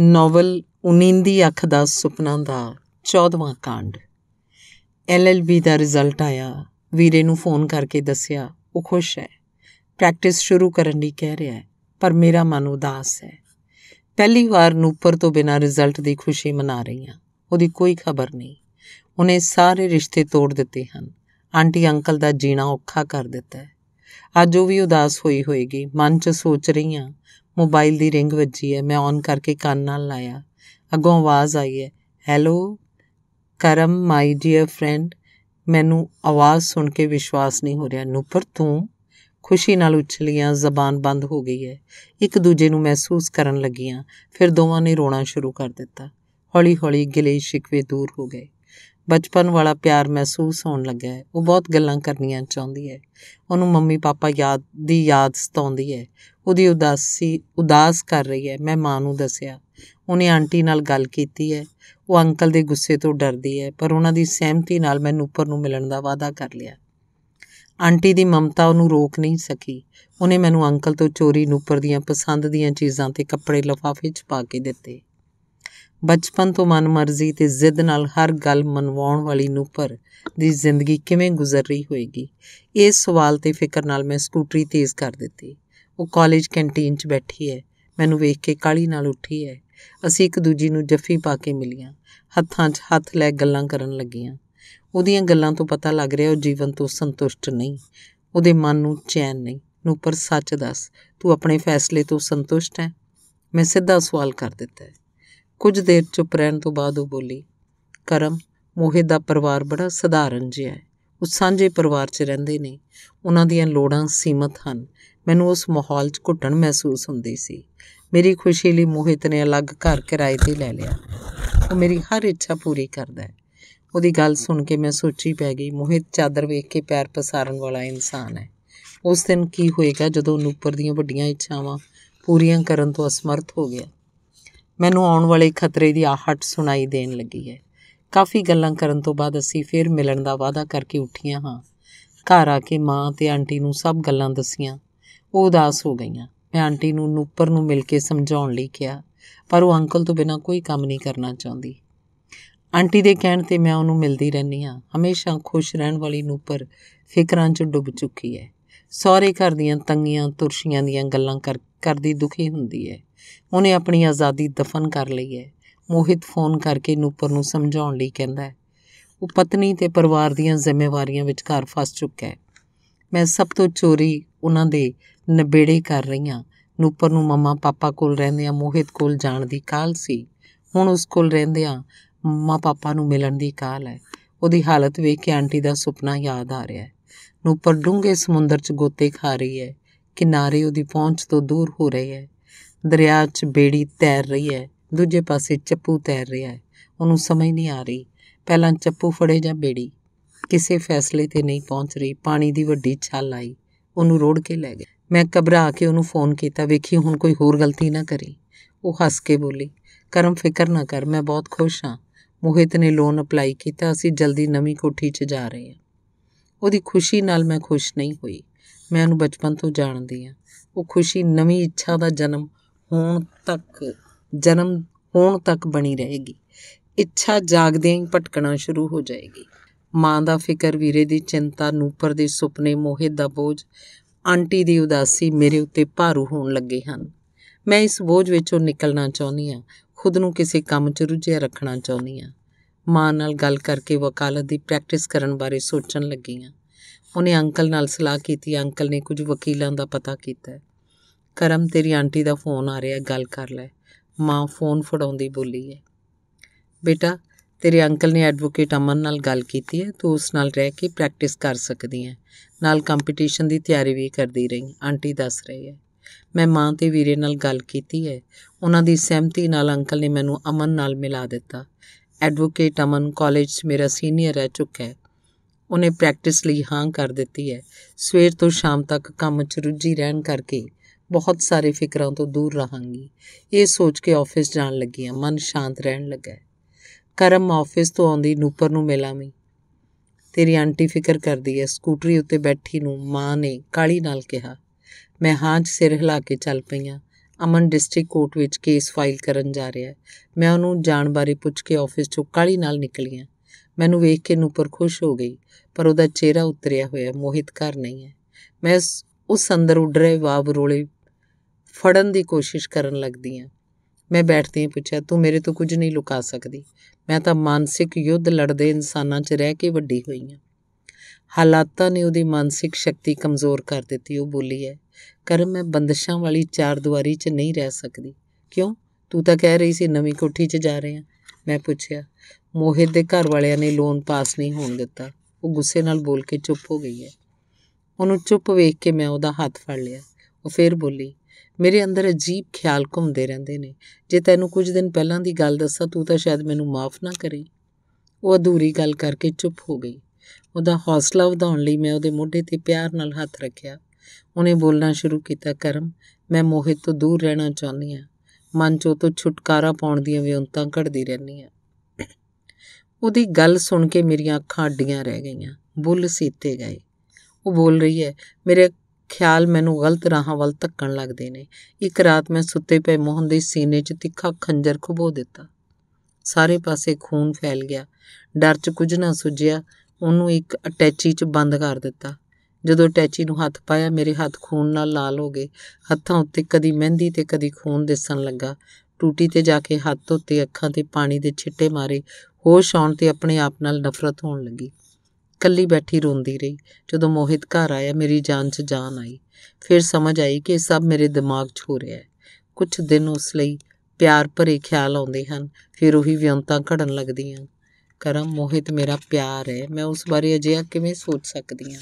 novel ਉਨੀਂਦੀ ਅੱਖ ਦਾ ਸੁਪਨਾ ਦਾ 14ਵਾਂ ਕਾਂਡ ਐਲਐਲਬੀ ਦਾ ਰਿਜ਼ਲਟ ਆਇਆ ਵੀਰੇ ਨੂੰ ਫੋਨ ਕਰਕੇ ਦੱਸਿਆ ਉਹ ਖੁਸ਼ ਹੈ ਪ੍ਰੈਕਟਿਸ ਸ਼ੁਰੂ ਕਰਨ ਲਈ ਕਹਿ ਰਿਹਾ ਹੈ ਪਰ ਮੇਰਾ ਮਨ ਉਦਾਸ ਹੈ ਪਹਿਲੀ ਵਾਰ ਨੂਪਰ ਤੋਂ ਬਿਨਾਂ ਰਿਜ਼ਲਟ ਦੀ ਖੁਸ਼ੀ ਮਨਾ ਰਹੀ ਹਾਂ ਉਹਦੀ ਕੋਈ ਖਬਰ ਨਹੀਂ ਉਹਨੇ ਸਾਰੇ ਰਿਸ਼ਤੇ ਤੋੜ ਦਿੱਤੇ ਹਨ ਆਂਟੀ ਅੰਕਲ ਦਾ ਜੀਣਾ ਔਖਾ ਕਰ ਦਿੱਤਾ ਹੈ ਅੱਜ ਉਹ ਵੀ ਉਦਾਸ ਹੋਈ ਹੋਏਗੀ ਮਨ 'ਚ ਸੋਚ ਰਹੀ ਹਾਂ ਮੋਬਾਈਲ ਦੀ ਰਿੰਗ ਵੱਜੀ ਹੈ ਮੈਂ ਔਨ ਕਰਕੇ ਕੰਨ ਨਾਲ ਲਾਇਆ ਅੱਗੋਂ ਆਵਾਜ਼ ਆਈ ਹੈ hello Karam my dear friend ਮੈਨੂੰ ਆਵਾਜ਼ ਸੁਣ ਕੇ ਵਿਸ਼ਵਾਸ ਨਹੀਂ ਹੋ ਰਿਹਾ ਨੂਪਰ ਤੂੰ ਖੁਸ਼ੀ ਨਾਲ ਉਛਲੀਆਂ ਜ਼ਬਾਨ ਬੰਦ ਹੋ ਗਈ ਹੈ ਇੱਕ ਦੂਜੇ ਨੂੰ ਮਹਿਸੂਸ ਕਰਨ ਲੱਗੀਆਂ ਫਿਰ ਦੋਵਾਂ ਨੇ ਰੋਣਾ ਸ਼ੁਰੂ ਕਰ ਦਿੱਤਾ ਹੌਲੀ-ਹੌਲੀ ਗਿਲੇ ਸ਼ਿਕਵੇ ਦੂਰ ਹੋ ਗਏ ਬਚਪਨ ਵਾਲਾ ਪਿਆਰ ਮਹਿਸੂਸ ਹੋਣ ਲੱਗਾ ਹੈ ਉਹ ਬਹੁਤ ਗੱਲਾਂ ਕਰਨੀਆਂ ਚਾਹੁੰਦੀ ਹੈ ਉਹਨੂੰ ਮੰਮੀ ਪਾਪਾ ਯਾਦ ਦੀ ਯਾਦ ਸਤਾਉਂਦੀ ਹੈ ਉਹਦੀ ਉਦਾਸੀ ਉਦਾਸ ਕਰ ਰਹੀ ਹੈ ਮੈਂ ਮਾਂ ਨੂੰ ਦੱਸਿਆ ਉਹਨੇ ਆਂਟੀ ਨਾਲ ਗੱਲ ਕੀਤੀ ਹੈ ਉਹ ਅੰਕਲ ਦੇ ਗੁੱਸੇ ਤੋਂ ਡਰਦੀ ਹੈ ਪਰ ਉਹਨਾਂ ਦੀ ਸਹਿਮਤੀ ਨਾਲ ਮੈਂ ਉੱਪਰ ਨੂੰ ਮਿਲਣ ਦਾ ਵਾਅਦਾ ਕਰ ਲਿਆ ਆਂਟੀ ਦੀ ਮਮਤਾ ਉਹਨੂੰ ਰੋਕ ਨਹੀਂ ਸਕੀ ਉਹਨੇ ਮੈਨੂੰ ਅੰਕਲ ਤੋਂ ਚੋਰੀ ਨੂਪਰ ਦੀਆਂ ਪਸੰਦ ਦੀਆਂ ਚੀਜ਼ਾਂ ਤੇ ਕੱਪੜੇ ਲਫਾਫੇ 'ਚ ਪਾ ਕੇ ਦਿੱਤੇ ਬਚਪਨ ਤੋਂ ਮਨਮਰਜ਼ੀ ਤੇ ਜ਼ਿੱਦ ਨਾਲ ਹਰ ਗੱਲ ਮਨਵਾਉਣ ਵਾਲੀ ਨੂਪਰ ਦੀ ਜ਼ਿੰਦਗੀ ਕਿਵੇਂ ਗੁਜ਼ਰ ਰਹੀ ਹੋਏਗੀ ਇਸ ਸਵਾਲ ਤੇ ਫਿਕਰ ਨਾਲ ਮੈਂ ਸਕੂਟਰੀ ਤੇਜ਼ ਕਰ ਦਿੱਤੀ ਉਹ ਕਾਲਜ ਕੈਂਟੀਨ 'ਚ ਬੈਠੀ ਹੈ ਮੈਨੂੰ ਵੇਖ ਕੇ ਕਾਲੀ ਨਾਲ ਉੱਠੀ ਹੈ ਅਸੀਂ ਇੱਕ ਦੂਜੀ ਨੂੰ ਜੱਫੀ ਪਾ ਕੇ ਮਿਲੀਆਂ ਹੱਥਾਂ 'ਚ ਹੱਥ ਲੈ ਗੱਲਾਂ ਕਰਨ ਲੱਗੀਆਂ ਉਹਦੀਆਂ ਗੱਲਾਂ ਤੋਂ ਪਤਾ ਲੱਗ ਰਿਹਾ ਉਹ ਜੀਵਨ ਤੋਂ ਸੰਤੁਸ਼ਟ ਨਹੀਂ ਉਹਦੇ ਮਨ ਨੂੰ ਚੈਨ ਨਹੀਂ ਨੂੰ ਪਰ ਸੱਚ ਦੱਸ ਤੂੰ ਆਪਣੇ ਫੈਸਲੇ ਤੋਂ ਸੰਤੁਸ਼ਟ ਹੈ ਮੈਂ ਸਿੱਧਾ ਸਵਾਲ ਕਰ ਦਿੱਤਾ ਕੁਝ ਦੇਰ ਚੁੱਪ ਰਹਿਣ ਤੋਂ ਬਾਅਦ ਉਹ ਬੋਲੀ ਕਰਮ ਮੋਹਿਤ ਦਾ ਪਰਿਵਾਰ ਬੜਾ ਸਧਾਰਨ ਜਿਹਾ ਹੈ ਉਹ ਸਾਂਝੇ ਪਰਿਵਾਰ 'ਚ ਰਹਿੰਦੇ ਨੇ ਉਹਨਾਂ ਦੀਆਂ ਲੋੜਾਂ ਸੀਮਤ ਹਨ ਮੈਨੂੰ ਉਸ ਮਾਹੌਲ 'ਚ ਘੁੱਟਣ ਮਹਿਸੂਸ ਹੁੰਦੀ ਸੀ ਮੇਰੀ ਖੁਸ਼ੀ ਲਈ ਮੋਹਿਤ ਨੇ ਅਲੱਗ ਘਰ ਕਿਰਾਏ ਤੇ ਲੈ ਲਿਆ ਉਹ ਮੇਰੀ ਹਰ ਇੱਛਾ ਪੂਰੀ ਕਰਦਾ ਹੈ ਉਹਦੀ ਗੱਲ ਸੁਣ ਕੇ ਮੈਂ ਸੋਚੀ ਪੈ ਗਈ ਮੋਹਿਤ ਚਾਦਰ ਵੇਖ ਕੇ ਪੈਰ ਪਸਾਰਨ ਵਾਲਾ ਇਨਸਾਨ ਹੈ ਉਸ ਦਿਨ ਕੀ ਹੋਏਗਾ ਜਦੋਂ ਨੂਪਰ ਦੀਆਂ ਵੱਡੀਆਂ ਇੱਛਾਵਾਂ ਪੂਰੀਆਂ ਕਰਨ ਤੋਂ ਅਸਮਰਥ ਹੋ ਗਿਆ ਮੈਨੂੰ ਆਉਣ ਵਾਲੇ ਖਤਰੇ ਦੀ ਆਹਟ ਸੁਣਾਈ ਦੇਣ ਲੱਗੀ ਹੈ ਕਾਫੀ ਗੱਲਾਂ ਕਰਨ ਤੋਂ ਬਾਅਦ ਅਸੀਂ ਫੇਰ ਮਿਲਣ ਦਾ ਵਾਅਦਾ ਕਰਕੇ ਉੱਠੀਆਂ ਹਾਂ ਘਰ ਆ ਕੇ ਮਾਂ ਤੇ ਆਂਟੀ ਨੂੰ ਸਭ ਗੱਲਾਂ ਦੱਸੀਆਂ ਉਹ ਉਦਾਸ ਹੋ ਗਈਆਂ ਮੈਂ ਆਂਟੀ ਨੂੰ ਨੂਪਰ ਨੂੰ ਮਿਲ ਕੇ ਸਮਝਾਉਣ ਲਈ ਕਿਹਾ ਪਰ ਉਹ ਅੰਕਲ ਤੋਂ ਬਿਨਾ ਕੋਈ ਕੰਮ ਨਹੀਂ ਕਰਨਾ ਚਾਹੁੰਦੀ ਆਂਟੀ ਦੇ ਕਹਿਣ ਤੇ ਮੈਂ ਉਹਨੂੰ ਮਿਲਦੀ ਰਹਿੰਦੀ ਹਾਂ ਹਮੇਸ਼ਾ ਖੁਸ਼ ਰਹਿਣ ਵਾਲੀ ਨੂਪਰ ਫਿਕਰਾਂ 'ਚ ਡੁੱਬ ਚੁੱਕੀ ਹੈ ਸਾਰੇ ਘਰ ਦੀਆਂ ਤੰਗੀਆਂ ਤੁਰਸ਼ੀਆਂ ਦੀਆਂ ਗੱਲਾਂ ਕਰਦੀ ਦੁਖੀ ਹੁੰਦੀ ਹੈ ਉਹਨੇ ਆਪਣੀ ਆਜ਼ਾਦੀ ਦਫਨ ਕਰ ਲਈ ਹੈ ਮੋਹਿਤ ਫੋਨ ਕਰਕੇ ਨੂਪਰ ਨੂੰ ਸਮਝਾਉਣ ਲਈ ਕਹਿੰਦਾ ਹੈ ਉਹ ਪਤਨੀ ਤੇ ਪਰਿਵਾਰ ਦੀਆਂ ਜ਼ਿੰਮੇਵਾਰੀਆਂ ਵਿੱਚ ਘਰ ਫਸ ਚੁੱਕਾ ਹੈ ਮੈਂ ਸਭ ਤੋਂ ਚੋਰੀ ਉਹਨਾਂ ਦੇ ਨਬੇੜੇ ਕਰ ਰਹੀ ਹਾਂ ਨੂਪਰ ਨੂੰ ਮਮਾ ਪਾਪਾ ਕੋਲ ਰਹਿੰਦੇ ਆ ਮੋਹਿਤ ਕੋਲ ਜਾਣ ਦੀ ਕਾਲ ਸੀ ਹੁਣ ਉਸ ਕੋਲ ਰਹਿੰਦੇ ਆ ਮਮਾ ਪਾਪਾ ਨੂੰ ਮਿਲਣ ਦੀ ਕਾਲ ਹੈ ਉਹਦੀ ਹਾਲਤ ਵੇਖ ਕੇ ਆਂਟੀ ਦਾ ਸੁਪਨਾ ਯਾਦ ਆ ਰਿਹਾ ਹੈ ਨੂਪਰ ਡੂੰਘੇ ਸਮੁੰਦਰ 'ਚ ਗੋਤੇ ਖਾ ਰਹੀ ਹੈ ਕਿਨਾਰੇ ਉਹਦੀ ਪਹੁੰਚ ਤੋਂ ਦੂਰ ਹੋ ਰਹੀ ਹੈ ਦਰਿਆ 'ਚ ਬੇੜੀ ਤੈਰ ਰਹੀ ਹੈ ਦੂਜੇ ਪਾਸੇ ਚੱਪੂ ਤੈਰ ਰਿਹਾ ਹੈ ਉਹਨੂੰ ਸਮਝ ਨਹੀਂ ਆ ਰਹੀ ਪਹਿਲਾਂ ਚੱਪੂ ਫੜੇ ਜਾਂ ਬੇੜੀ ਕਿਸੇ ਫੈਸਲੇ ਤੇ ਨਹੀਂ ਪਹੁੰਚ ਰਹੀ ਪਾਣੀ ਦੀ ਵੱਡੀ ਛਾਲ ਆਈ ਉਹਨੂੰ ਰੋੜ ਕੇ ਲੈ ਗਿਆ ਮੈਂ ਘਬਰਾ ਕੇ ਉਹਨੂੰ ਫੋਨ ਕੀਤਾ ਵੇਖੀ ਹੁਣ ਕੋਈ ਹੋਰ ਗਲਤੀ ਨਾ ਕਰੇ ਉਹ ਹੱਸ ਕੇ ਬੋਲੀ ਕਰਮ ਫਿਕਰ ਨਾ ਕਰ ਮੈਂ ਬਹੁਤ ਖੁਸ਼ ਹਾਂ ਮੋਹਿਤ ਨੇ ਲੋਨ ਅਪਲਾਈ ਕੀਤਾ ਅਸੀਂ ਜਲਦੀ ਨਵੀਂ ਕੋਠੀ 'ਚ ਜਾ ਰਹੇ ਹਾਂ ਉਹਦੀ ਖੁਸ਼ੀ ਨਾਲ ਮੈਂ ਖੁਸ਼ ਨਹੀਂ ਹੋਈ ਮੈਂ ਉਹਨੂੰ ਬਚਪਨ ਤੋਂ ਜਾਣਦੀ ਹਾਂ ਉਹ ਖੁਸ਼ੀ ਨਵੀਂ ਇੱਛਾ ਦਾ ਜਨਮ ਹੋਣ ਤੱਕ ਜਨਮ ਹੋਣ ਤੱਕ ਬਣੀ ਰਹੇਗੀ ਇੱਛਾ ਜਾਗਦਿਆਂ ਹੀ ਭਟਕਣਾ ਸ਼ੁਰੂ ਹੋ ਜਾਏਗੀ ਮਾਂ ਦਾ ਫਿਕਰ ਵੀਰੇ ਦੀ ਚਿੰਤਾ ਨੂਪਰ ਦੇ ਸੁਪਨੇ ਮੋਹਿਤ ਦਾ ਬੋਝ ਆਂਟੀ ਦੀ ਉਦਾਸੀ ਮੇਰੇ ਉੱਤੇ ਭਾਰੂ ਹੋਣ ਲੱਗੇ ਹਨ ਮੈਂ ਇਸ ਬੋਝ ਵਿੱਚੋਂ ਨਿਕਲਣਾ ਚਾਹੁੰਦੀ ਹਾਂ ਖੁਦ ਨੂੰ ਕਿਸੇ ਕੰਮ 'ਚ ਰੁੱਝਿਆ ਰੱਖਣਾ ਚਾਹੁੰਦੀ ਹਾਂ ਮਾਂ ਨਾਲ ਗੱਲ ਕਰਕੇ ਵਕਾਲਤ ਦੀ ਪ੍ਰੈਕਟਿਸ ਕਰਨ ਬਾਰੇ ਸੋਚਣ ਲੱਗੀ ਹਾਂ ਉਹਨੇ ਅੰਕਲ ਨਾਲ ਸਲਾਹ ਕੀਤੀ ਅੰਕਲ ਨੇ ਕੁਝ ਵਕੀਲਾਂ ਦਾ ਪਤਾ ਕੀਤਾ ਕਰਮ ਤੇਰੀ ਆਂਟੀ ਦਾ ਫੋਨ ਆ ਰਿਹਾ ਗੱਲ ਕਰ ਲੈ ਮਾਂ ਫੋਨ ਫੜਾਉਂਦੀ ਬੋਲੀ ਹੈ ਬੇਟਾ ਤੇਰੇ ਅੰਕਲ ਨੇ ਐਡਵੋਕੇਟ ਅਮਨ ਨਾਲ ਗੱਲ ਕੀਤੀ ਹੈ ਤੂੰ ਉਸ ਨਾਲ ਰਹਿ ਕੇ ਪ੍ਰੈਕਟਿਸ ਕਰ ਸਕਦੀ ਹੈ ਨਾਲ ਕੰਪੀਟੀਸ਼ਨ ਦੀ ਤਿਆਰੀ ਵੀ ਕਰਦੀ ਰਹੀ ਆਂਟੀ ਦੱਸ ਰਹੀ ਹੈ ਮੈਂ ਮਾਂ ਤੇ ਵੀਰੇ ਨਾਲ ਗੱਲ ਕੀਤੀ ਹੈ ਉਹਨਾਂ ਦੀ ਸਹਿਮਤੀ ਨਾਲ ਅੰਕਲ ਨੇ ਮੈਨੂੰ ਅਮਨ ਨਾਲ ਮਿਲਾ ਦਿੱਤਾ ਐਡਵੋਕੇਟ ਅਮਨ ਕਾਲਜ ਮੇਰਾ ਸੀਨੀਅਰ ਰਹਿ ਚੁੱਕਾ ਹੈ ਉਹਨੇ ਪ੍ਰੈਕਟਿਸ ਲਈ ਹਾਂ ਕਰ ਦਿੱਤੀ ਹੈ ਸਵੇਰ ਤੋਂ ਸ਼ਾਮ ਤੱਕ ਕੰਮ 'ਚ ਰੁੱਝੀ ਰਹਿਣ ਕਰਕੇ ਬਹੁਤ ਸਾਰੇ ਫਿਕਰਾਂ ਤੋਂ ਦੂਰ ਰਹਾਂਗੀ ਇਹ ਸੋਚ ਕੇ ਆਫਿਸ ਜਾਣ ਲੱਗੀ ਆ ਮਨ ਸ਼ਾਂਤ ਰਹਿਣ ਲੱਗਾ ਕਰਮ ਆਫਿਸ ਤੋਂ ਆਉਂਦੀ ਨੂਪਰ ਨੂੰ ਮੈਂ ਤੇਰੀ ਆਂਟੀ ਫਿਕਰ ਕਰਦੀ ਐ ਸਕੂਟਰੀ ਉੱਤੇ ਬੈਠੀ ਨੂੰ ਮਾਂ ਨੇ ਕਾਲੀ ਨਾਲ ਕਿਹਾ ਮੈਂ ਹਾਂ 'ਚ ਸਿਰ ਹਿਲਾ ਕੇ ਚੱਲ ਪਈਆਂ ਅਮਨ ਡਿਸਟ੍ਰਿਕਟ ਕੋਰਟ ਵਿੱਚ ਕੇਸ ਫਾਈਲ ਕਰਨ ਜਾ ਰਿਹਾ ਮੈਂ ਉਹਨੂੰ ਜਾਣ ਬਾਰੇ ਪੁੱਛ ਕੇ ਆਫਿਸ 'ਚੋਂ ਕਾਲੀ ਨਾਲ ਨਿਕਲੀਆਂ ਮੈਨੂੰ ਵੇਖ ਕੇ ਨੂਪਰ ਖੁਸ਼ ਹੋ ਗਈ ਪਰ ਉਹਦਾ ਚਿਹਰਾ ਉਤਰਿਆ ਹੋਇਆ ਮੋਹਿਤ ਕਰ ਨਹੀਂ ਐ ਮੈਂ ਉਸ ਅੰਦਰ ਉੱਡ ਰਹੇ ਰੋਲੇ ਫੜਨ ਦੀ ਕੋਸ਼ਿਸ਼ ਕਰਨ ਲੱਗਦੀ ਆ ਮੈਂ ਬੈਠਦੀ ਆ ਪੁੱਛਿਆ ਤੂੰ ਮੇਰੇ ਤੋਂ ਕੁਝ ਨਹੀਂ ਲੁਕਾ ਸਕਦੀ ਮੈਂ ਤਾਂ ਮਾਨਸਿਕ ਯੁੱਧ ਲੜਦੇ ਇਨਸਾਨਾਂ 'ਚ ਰਹਿ ਕੇ ਵੱਡੀ ਹੋਈ ਆ ਹਾਲਾਤਾਂ ਨੇ ਉਹਦੀ ਮਾਨਸਿਕ ਸ਼ਕਤੀ ਕਮਜ਼ੋਰ ਕਰ ਦਿੱਤੀ ਉਹ ਬੋਲੀ ਹੈ ਕਰਮ ਮੈਂ ਬੰਦਸ਼ਾਂ ਵਾਲੀ ਚਾਰ ਦੀਵਾਰੀ 'ਚ ਨਹੀਂ ਰਹਿ ਸਕਦੀ ਕਿਉਂ ਤੂੰ ਤਾਂ ਕਹਿ ਰਹੀ ਸੀ ਨਵੀਂ ਕੋਠੀ 'ਚ ਜਾ ਰਹੇ ਆ ਮੈਂ ਪੁੱਛਿਆ ਮੋਹਿਤ ਦੇ ਘਰ ਵਾਲਿਆਂ ਨੇ ਲੋਨ ਪਾਸ ਨਹੀਂ ਹੋਣ ਦਿੱਤਾ ਉਹ ਗੁੱਸੇ ਨਾਲ ਬੋਲ ਕੇ ਚੁੱਪ ਹੋ ਗਈ ਹੈ ਉਹਨੂੰ ਚੁੱਪ ਵੇਖ ਕੇ ਮੈਂ ਉਹਦਾ ਹੱਥ ਫੜ ਲਿਆ ਉਹ ਫੇਰ ਬੋਲੀ ਮੇਰੇ ਅੰਦਰ ਅਜੀਬ ਖਿਆਲ ਘੁੰਮਦੇ ਰਹਿੰਦੇ ਨੇ ਜੇ ਤੈਨੂੰ ਕੁਝ ਦਿਨ ਪਹਿਲਾਂ ਦੀ ਗੱਲ ਦੱਸਾਂ ਤੂੰ ਤਾਂ ਸ਼ਾਇਦ ਮੈਨੂੰ ਮਾਫ ਨਾ ਕਰੇ ਉਹ ਅਧੂਰੀ ਗੱਲ ਕਰਕੇ ਚੁੱਪ ਹੋ ਗਈ ਉਹਦਾ ਹੌਸਲਾ ਵਧਾਉਣ ਲਈ ਮੈਂ ਉਹਦੇ ਮੋਢੇ ਤੇ ਪਿਆਰ ਨਾਲ ਹੱਥ ਰੱਖਿਆ ਉਹਨੇ ਬੋਲਣਾ ਸ਼ੁਰੂ ਕੀਤਾ ਕਰਮ ਮੈਂ ਮੋਹਿਤ ਤੋਂ ਦੂਰ ਰਹਿਣਾ ਚਾਹੁੰਦੀ ਹਾਂ ਮਨ ਚੋਂ ਤੋਂ ਛੁਟਕਾਰਾ ਪਾਉਣ ਦੀਆਂ ਵਿਉਂਤਾਂ ਘੜਦੀ ਰਹਿੰਦੀ ਹਾਂ ਉਹਦੀ ਗੱਲ ਸੁਣ ਕੇ ਮੇਰੀਆਂ ਅੱਖਾਂ ਅੱਡੀਆਂ ਰਹਿ ਗਈਆਂ ਬੁੱਲ ਸੀਤੇ ਗਏ ਉਹ ਬੋਲ ਰਹੀ ਹੈ ਮੇਰੇ ਖਿਆਲ ਮੈਨੂੰ ਗਲਤ ਰਾਹਾਂ ਵੱਲ ਧੱਕਣ ਲੱਗਦੇ ਨੇ ਇੱਕ ਰਾਤ ਮੈਂ ਸੁੱਤੇ ਪਏ ਮੋਹਨ ਦੇ ਸੀਨੇ 'ਚ ਤਿੱਖਾ ਖੰਜਰ ਖੁਬੋ ਦਿੱਤਾ ਸਾਰੇ ਪਾਸੇ ਖੂਨ ਫੈਲ ਗਿਆ ਡਰ 'ਚ ਕੁਝ ਨਾ ਸੁਝਿਆ ਉਹਨੂੰ ਇੱਕ ਅਟੈਚੀ 'ਚ ਬੰਦ ਕਰ ਦਿੱਤਾ ਜਦੋਂ ਅਟੈਚੀ ਨੂੰ ਹੱਥ ਪਾਇਆ ਮੇਰੇ ਹੱਥ ਖੂਨ ਨਾਲ ਲਾਲ ਹੋ ਗਏ ਹੱਥਾਂ ਉੱਤੇ ਕਦੀ ਮਹਿੰਦੀ ਤੇ ਕਦੀ ਖੂਨ ਦਿਸਣ ਲੱਗਾ ਟੂਟੀ ਤੇ ਜਾ ਕੇ ਹੱਥ ਉੱਤੇ ਅੱਖਾਂ ਤੇ ਪਾਣੀ ਦੇ ਛਿੱਟੇ ਮਾਰੇ ਹੋਸ਼ ਆਉਣ ਤੇ ਆਪਣੇ ਆਪ ਨਾਲ ਨਫ਼ਰਤ ਹੋਣ ਲੱਗੀ ਕੱਲੀ ਬੈਠੀ ਰੋਂਦੀ ਰਹੀ ਜਦੋਂ ਮੋਹਿਤ ਘਰ ਆਇਆ ਮੇਰੀ ਜਾਨ 'ਚ ਜਾਨ ਆਈ ਫਿਰ ਸਮਝ ਆਈ ਕਿ ਸਭ ਮੇਰੇ ਦਿਮਾਗ 'ਚ ਹੋ ਰਿਹਾ ਹੈ ਕੁਝ ਦਿਨ ਉਸ ਲਈ ਪਿਆਰ ਭਰੇ ਖਿਆਲ ਆਉਂਦੇ ਹਨ ਫਿਰ ਉਹੀ ਵਿਅੰਤਾਂ ਘੜਨ ਲੱਗਦੀਆਂ ਕਰਮ ਮੋਹਿਤ ਮੇਰਾ ਪਿਆਰ ਹੈ ਮੈਂ ਉਸ ਬਾਰੇ ਅਜਿਹਾ ਕਿਵੇਂ ਸੋਚ ਸਕਦੀ ਹਾਂ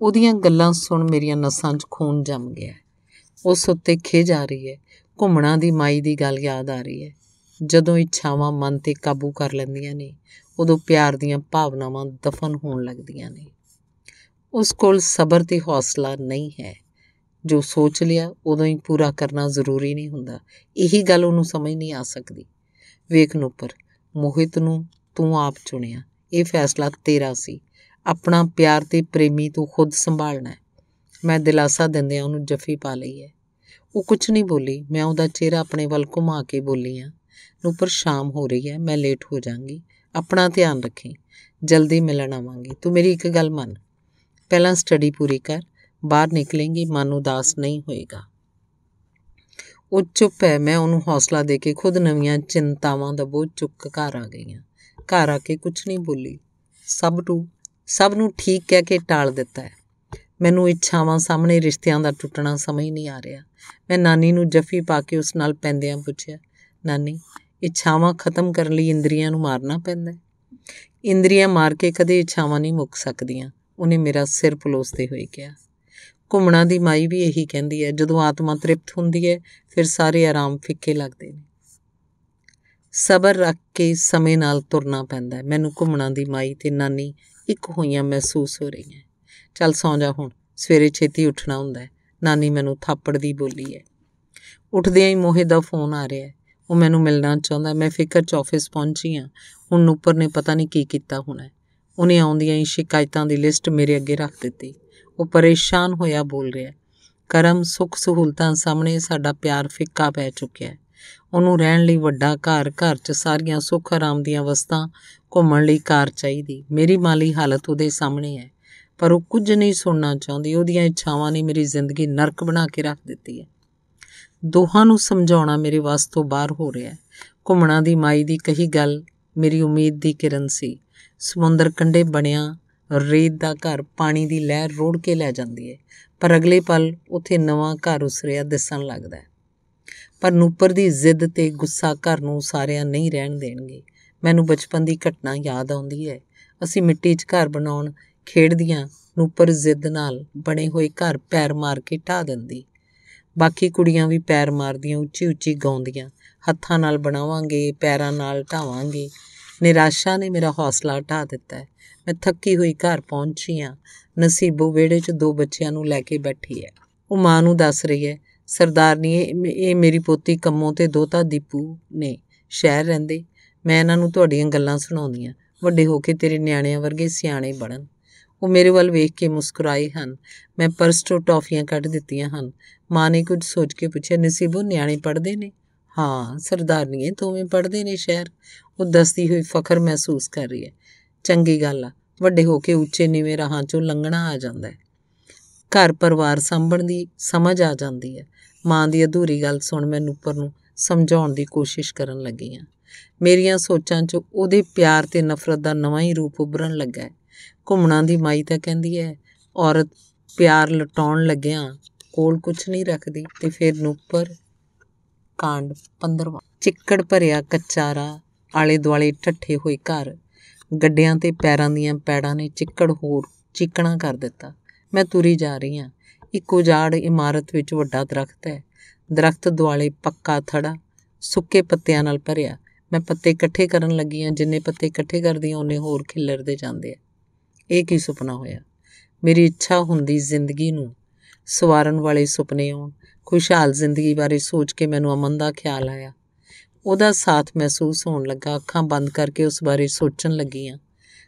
ਉਹਦੀਆਂ ਗੱਲਾਂ ਸੁਣ ਮੇਰੀਆਂ ਨਸਾਂ 'ਚ ਖੂਨ ਜੰਮ ਗਿਆ ਉਸ ਉੱਤੇ ਖੇਜ ਆ ਰਹੀ ਹੈ ਘੁੰਮਣਾ ਦੀ ਮਾਈ ਦੀ ਗੱਲ ਯਾਦ ਆ ਰਹੀ ਹੈ ਜਦੋਂ ਇੱਛਾਵਾਂ ਮਨ ਤੇ ਕਾਬੂ ਕਰ ਲੈਂਦੀਆਂ ਨੇ ਉਦੋਂ ਪਿਆਰ ਦੀਆਂ ਭਾਵਨਾਵਾਂ ਦਫਨ ਹੋਣ ਲੱਗਦੀਆਂ ਨੇ ਉਸ ਕੋਲ ਸਬਰ ਤੇ ਹੌਸਲਾ ਨਹੀਂ ਹੈ ਜੋ ਸੋਚ ਲਿਆ ਉਦੋਂ ਹੀ ਪੂਰਾ ਕਰਨਾ ਜ਼ਰੂਰੀ ਨਹੀਂ ਹੁੰਦਾ ਇਹੀ ਗੱਲ ਉਹਨੂੰ ਸਮਝ ਨਹੀਂ ਆ ਸਕਦੀ ਵੇਖ ਨੂੰ ਪਰ ਮੋਹਿਤ ਨੂੰ ਤੂੰ ਆਪ ਚੁਣਿਆ ਇਹ ਫੈਸਲਾ ਤੇਰਾ ਸੀ ਆਪਣਾ ਪਿਆਰ ਤੇ ਪ੍ਰੇਮੀ ਤੂੰ ਖੁਦ ਸੰਭਾਲਣਾ ਮੈਂ ਦਿਲਾਸਾ ਦਿੰਦਿਆਂ ਉਹਨੂੰ ਜੱਫੀ ਪਾ ਲਈ ਹੈ ਉਹ ਕੁਝ ਨਹੀਂ ਬੋਲੀ ਮੈਂ ਉਹਦਾ ਚਿਹਰਾ ਆਪਣੇ ਵੱਲ ਘੁਮਾ ਕੇ ਬੋਲੀ ਆ ਨੂਪਰ ਸ਼ਾਮ ਹੋ ਰਹੀ ਹੈ ਮੈਂ ਲੇਟ ਹੋ ਜਾਾਂਗੀ ਆਪਣਾ ਧਿਆਨ ਰੱਖੀ ਜਲਦੀ ਮਿਲਣ ਆਵਾਂਗੀ ਤੂੰ ਮੇਰੀ ਇੱਕ ਗੱਲ ਮੰਨ ਪਹਿਲਾਂ ਸਟੱਡੀ ਪੂਰੀ ਕਰ ਬਾਹਰ ਨਿਕਲੇਂਗੀ ਮਨ ਉਦਾਸ ਨਹੀਂ ਹੋਏਗਾ ਉਹ ਚੁੱਪ ਹੈ ਮੈਂ ਉਹਨੂੰ ਹੌਸਲਾ ਦੇ ਕੇ ਖੁਦ ਨਵੀਆਂ ਚਿੰਤਾਵਾਂ ਦਾ ਬੋਝ ਚੁੱਕ ਘਰ ਆ ਗਈਆਂ ਘਰ ਆ ਕੇ ਕੁਝ ਨਹੀਂ ਬੋਲੀ ਸਭ ਨੂੰ ਸਭ ਨੂੰ ਠੀਕ ਕਹਿ ਕੇ ਟਾਲ ਦਿੱਤਾ ਹੈ ਮੈਨੂੰ ਇੱਛਾਵਾਂ ਸਾਹਮਣੇ ਰਿਸ਼ਤਿਆਂ ਦਾ ਟੁੱਟਣਾ ਸਮਝ ਨਹੀਂ ਆ ਰਿਹਾ ਮੈਂ ਨਾਨੀ ਨੂੰ ਜੱਫੀ ਪਾ ਕੇ ਉਸ ਨਾਲ ਪੈਂਦਿਆਂ ਪੁੱਛਿਆ ਨਾਨੀ ਇੱਛਾਵਾਂ ਖਤਮ ਕਰਨ ਲਈ ਇੰਦਰੀਆਂ ਨੂੰ ਮਾਰਨਾ ਪੈਂਦਾ ਇੰਦਰੀਆਂ ਮਾਰ ਕੇ ਕਦੇ ਇੱਛਾਵਾਂ ਨਹੀਂ ਮੁੱਕ ਸਕਦੀਆਂ ਉਹਨੇ ਮੇਰਾ ਸਿਰ ਪਲੋਸਦੇ ਹੋਏ ਕਿਹਾ ਘੁੰਮਣਾ ਦੀ ਮਾਈ ਵੀ ਇਹੀ ਕਹਿੰਦੀ ਹੈ ਜਦੋਂ ਆਤਮਾ ਤ੍ਰਿਪਤ ਹੁੰਦੀ ਹੈ ਫਿਰ ਸਾਰੇ ਆਰਾਮ ਫਿੱਕੇ ਲੱਗਦੇ ਨੇ ਸਬਰ ਰੱਖ ਕੇ ਸਮੇਂ ਨਾਲ ਤੁਰਨਾ ਪੈਂਦਾ ਹੈ ਮੈਨੂੰ ਘੁੰਮਣਾ ਦੀ ਮਾਈ ਤੇ ਨਾਨੀ ਇੱਕ ਹੋਈਆਂ ਮਹਿਸੂਸ ਹੋ ਰਹੀਆਂ ਚੱਲ ਸੌਂ ਜਾ ਹੁਣ ਸਵੇਰੇ ਛੇਤੀ ਉੱਠਣਾ ਹੁੰਦਾ ਹੈ ਨਾਨੀ ਮੈਨੂੰ ਥਾਪੜ ਦੀ ਬੋਲੀ ਹੈ ਉੱਠਦਿਆਂ ਹੀ ਮੋਹੇ ਦਾ ਫੋਨ ਆ ਰਿਹਾ ਹੈ ਉਹ ਮੈਨੂੰ ਮਿਲਣਾ ਚਾਹੁੰਦਾ ਮੈਂ ਫਿਕਰ 'ਚ ਆਫਿਸ ਪਹੁੰਚੀ ਆ ਹੁਣ ਉੱਪਰ ਨੇ ਪਤਾ ਨਹੀਂ ਕੀ ਕੀਤਾ ਹੋਣਾ ਉਹਨੇ ਆਉਂਦੀਆਂ ਹੀ ਸ਼ਿਕਾਇਤਾਂ ਦੀ ਲਿਸਟ ਮੇਰੇ ਅੱਗੇ ਰੱਖ ਦਿੱਤੀ ਉਹ ਪਰੇਸ਼ਾਨ ਹੋਇਆ ਬੋਲ ਰਿਹਾ ਕਰਮ ਸੁੱਖ ਸਹੂਲਤਾਂ ਸਾਹਮਣੇ ਸਾਡਾ ਪਿਆਰ ਫਿੱਕਾ ਪੈ ਚੁੱਕਿਆ ਉਹਨੂੰ ਰਹਿਣ ਲਈ ਵੱਡਾ ਘਰ ਘਰ 'ਚ ਸਾਰੀਆਂ ਸੁੱਖ ਆਰਾਮ ਦੀਆਂ ਵਸਤਾਂ ਘੁੰਮਣ ਲਈ ਕਾਰ ਚਾਹੀਦੀ ਮੇਰੀ ਮਾਲੀ ਹਾਲਤ ਉਹਦੇ ਸਾਹਮਣੇ ਹੈ ਪਰ ਉਹ ਕੁਝ ਨਹੀਂ ਸੁਣਨਾ ਚਾਹੁੰਦੀ ਉਹਦੀਆਂ ਇੱਛਾਵਾਂ ਨੇ ਮੇਰੀ ਜ਼ਿੰਦਗੀ ਨਰਕ ਬਣਾ ਕੇ ਰੱਖ ਦਿੱਤੀ ਹੈ ਦੋਹਾਂ ਨੂੰ ਸਮਝਾਉਣਾ ਮੇਰੇ ਵਾਸ ਤੋਂ ਬਾਹਰ ਹੋ ਰਿਹਾ ਹੈ ਘੁੰਮਣਾ ਦੀ ਮਾਈ ਦੀ ਕਹੀ ਗੱਲ ਮੇਰੀ ਉਮੀਦ ਦੀ ਕਿਰਨ ਸੀ ਸਮੁੰਦਰ ਕੰਢੇ ਬਣਿਆ ਰੇਤ ਦਾ ਘਰ ਪਾਣੀ ਦੀ ਲਹਿਰ ਰੋੜ ਕੇ ਲੈ ਜਾਂਦੀ ਹੈ ਪਰ ਅਗਲੇ ਪਲ ਉਥੇ ਨਵਾਂ ਘਰ ਉਸਰਿਆ ਦਿਸਣ ਲੱਗਦਾ ਹੈ ਪਰ ਨੂਪਰ ਦੀ ਜ਼ਿੱਦ ਤੇ ਗੁੱਸਾ ਘਰ ਨੂੰ ਸਾਰਿਆਂ ਨਹੀਂ ਰਹਿਣ ਦੇਣਗੇ ਮੈਨੂੰ ਬਚਪਨ ਦੀ ਘਟਨਾ ਯਾਦ ਆਉਂਦੀ ਹੈ ਅਸੀਂ ਮਿੱਟੀ 'ਚ ਘਰ ਬਣਾਉਣ ਖੇਡਦੀਆਂ ਨੂਪਰ ਜ਼ਿੱਦ ਨਾਲ ਬਣੇ ਹੋਏ ਘਰ ਪੈਰ ਮਾਰ ਕੇ ਢਾ ਦਿੰਦੀ ਬਾਕੀ ਕੁੜੀਆਂ ਵੀ ਪੈਰ ਮਾਰਦੀਆਂ ਉੱਚੀ-ਉੱਚੀ ਗਾਉਂਦੀਆਂ ਹੱਥਾਂ ਨਾਲ ਬਣਾਵਾਂਗੇ ਪੈਰਾਂ ਨਾਲ ਢਾਵਾਂਗੇ ਨਿਰਾਸ਼ਾ ਨੇ ਮੇਰਾ ਹੌਸਲਾ ਢਾ ਦਿੱਤਾ ਹੈ ਮੈਂ ਥੱਕੀ ਹੋਈ ਘਰ ਪਹੁੰਚੀ ਆ ਨਸੀਬੋ ਵਿਹੜੇ 'ਚ ਦੋ ਬੱਚਿਆਂ ਨੂੰ ਲੈ ਕੇ ਬੈਠੀ ਹੈ ਉਹ ਮਾਂ ਨੂੰ ਦੱਸ ਰਹੀ ਹੈ ਸਰਦਾਰਨੀ ਇਹ ਮੇਰੀ ਪੋਤੀ ਕੰਮੋਂ ਤੇ ਦੋਤਾ ਦੀਪੂ ਨੇ ਸ਼ਹਿਰ ਰਹਿੰਦੇ ਮੈਂ ਇਹਨਾਂ ਨੂੰ ਤੁਹਾਡੀਆਂ ਗੱਲਾਂ ਸੁਣਾਉਂਦੀ ਆ ਵੱਡੇ ਹੋ ਕੇ ਤੇਰੇ ਨਿਆਣਿਆਂ ਵਰਗੇ ਸਿਆਣੇ ਬਣਨ ਉਹ ਮੇਰੇ ਵੱਲ ਵੇਖ ਕੇ ਮੁਸਕਰਾਏ ਹਨ ਮੈਂ ਪਰਸ ਤੋਂ ਟੌਫੀਆਂ ਕੱਢ ਦਿੱਤੀਆਂ ਹਨ ਮਾਂ ਨੇ ਕੁਝ ਸੋਚ ਕੇ ਪੁੱਛਿਆ ਨਸੀਬੋ ਨਿਆਣੇ ਪੜਦੇ ਨੇ ਹਾਂ ਸਰਦਾਰਨੀਏ ਦੋਵੇਂ ਪੜਦੇ ਨੇ ਸ਼ਹਿਰ ਉਹ ਦਸਦੀ ਹੋਈ ਫਖਰ ਮਹਿਸੂਸ ਕਰ ਰਹੀ ਹੈ ਚੰਗੀ ਗੱਲ ਆ ਵੱਡੇ ਹੋ ਕੇ ਉੱਚੇ ਨੀਵੇਂ ਰਾਹਾਂ ਚੋਂ ਲੰਘਣਾ ਆ ਜਾਂਦਾ ਹੈ ਘਰ ਪਰਿਵਾਰ ਸੰਭਣ ਦੀ ਸਮਝ ਆ ਜਾਂਦੀ ਹੈ ਮਾਂ ਦੀ ਅਧੂਰੀ ਗੱਲ ਸੁਣ ਮੈਂ ਉੱਪਰ ਨੂੰ ਸਮਝਾਉਣ ਦੀ ਕੋਸ਼ਿਸ਼ ਕਰਨ ਲੱਗੀ ਆ ਮੇਰੀਆਂ ਸੋਚਾਂ 'ਚ ਉਹਦੇ ਪਿਆਰ ਤੇ ਨਫ਼ਰਤ ਦਾ ਨਵਾਂ ਹੀ ਰੂਪ ਉਭਰਨ ਲੱਗਾ ਹੈ ਘੁੰਮਣਾ ਦੀ ਮਾਈ ਤਾਂ ਕਹਿੰਦੀ ਐ ਔਰਤ ਪਿਆਰ ਲਟਾਉਣ ਲੱਗਿਆਂ ਕੋਲ ਕੁਝ ਨਹੀਂ ਰੱਖਦੀ ਤੇ ਫਿਰ ਨੂਪਰ ਕਾਂਡ 15ਵਾਂ ਚਿੱਕੜ ਭਰਿਆ ਕਚਾਰਾ ਆਲੇ ਦੁਆਲੇ ਠੱਠੇ ਹੋਏ ਘਰ ਗੱਡਿਆਂ ਤੇ ਪੈਰਾਂ ਦੀਆਂ ਪੈੜਾਂ ਨੇ ਚਿੱਕੜ ਹੋਰ ਚੀਕਣਾ ਕਰ ਦਿੱਤਾ ਮੈਂ ਤੁਰੀ ਜਾ ਰਹੀ ਹਾਂ ਇੱਕ ਉਜਾੜ ਇਮਾਰਤ ਵਿੱਚ ਵੱਡਾ ਦਰਖਤ ਹੈ ਦਰਖਤ ਦੁਆਲੇ ਪੱਕਾ ਥੜਾ ਸੁੱਕੇ ਪੱਤਿਆਂ ਨਾਲ ਭਰਿਆ ਮੈਂ ਪੱਤੇ ਇਕੱਠੇ ਕਰਨ ਲੱਗੀ ਹਾਂ ਜਿੰਨੇ ਪੱਤੇ ਇਕੱਠੇ ਕਰਦੀ ਹਾਂ ਉਹਨੇ ਹੋਰ ਖਿਲਰਦੇ ਜਾਂਦੇ ਆ ਇਹ ਕੀ ਸੁਪਨਾ ਹੋਇਆ ਮੇਰੀ ਇੱਛਾ ਹੁੰਦੀ ਜ਼ਿੰਦਗੀ ਨੂੰ ਸਵਾਰਨ ਵਾਲੇ ਸੁਪਨੇ ਆਉਣ ਖੁਸ਼ਹਾਲ ਜ਼ਿੰਦਗੀ ਬਾਰੇ ਸੋਚ ਕੇ ਮੈਨੂੰ ਅਮਨ ਦਾ ਖਿਆਲ ਆਇਆ ਉਹਦਾ ਸਾਥ ਮਹਿਸੂਸ ਹੋਣ ਲੱਗਾ ਅੱਖਾਂ ਬੰਦ ਕਰਕੇ ਉਸ ਬਾਰੇ ਸੋਚਣ ਲੱਗੀਆਂ